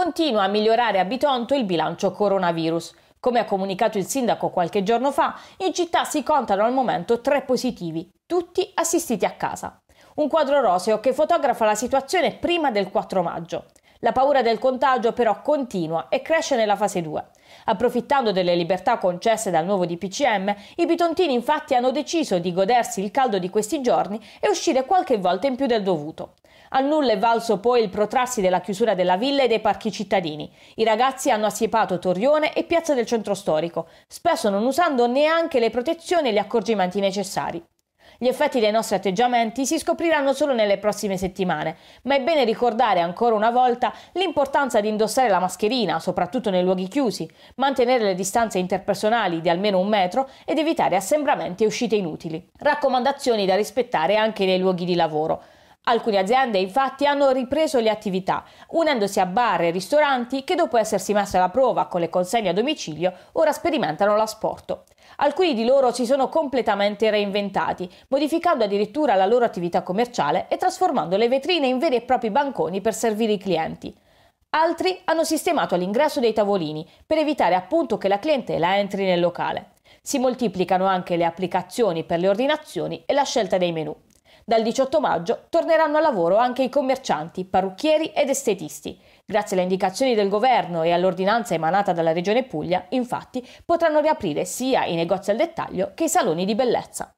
continua a migliorare a Bitonto il bilancio coronavirus. Come ha comunicato il sindaco qualche giorno fa, in città si contano al momento tre positivi, tutti assistiti a casa. Un quadro roseo che fotografa la situazione prima del 4 maggio. La paura del contagio però continua e cresce nella fase 2. Approfittando delle libertà concesse dal nuovo DPCM, i bitontini infatti hanno deciso di godersi il caldo di questi giorni e uscire qualche volta in più del dovuto. A nulla è valso poi il protrarsi della chiusura della villa e dei parchi cittadini. I ragazzi hanno assiepato Torrione e piazza del centro storico, spesso non usando neanche le protezioni e gli accorgimenti necessari. Gli effetti dei nostri atteggiamenti si scopriranno solo nelle prossime settimane, ma è bene ricordare ancora una volta l'importanza di indossare la mascherina, soprattutto nei luoghi chiusi, mantenere le distanze interpersonali di almeno un metro ed evitare assembramenti e uscite inutili. Raccomandazioni da rispettare anche nei luoghi di lavoro. Alcune aziende infatti hanno ripreso le attività, unendosi a bar e ristoranti che dopo essersi messi alla prova con le consegne a domicilio ora sperimentano l'asporto. Alcuni di loro si sono completamente reinventati, modificando addirittura la loro attività commerciale e trasformando le vetrine in veri e propri banconi per servire i clienti. Altri hanno sistemato all'ingresso dei tavolini per evitare appunto che la clientela entri nel locale. Si moltiplicano anche le applicazioni per le ordinazioni e la scelta dei menu. Dal 18 maggio torneranno al lavoro anche i commercianti, parrucchieri ed estetisti. Grazie alle indicazioni del governo e all'ordinanza emanata dalla Regione Puglia, infatti, potranno riaprire sia i negozi al dettaglio che i saloni di bellezza.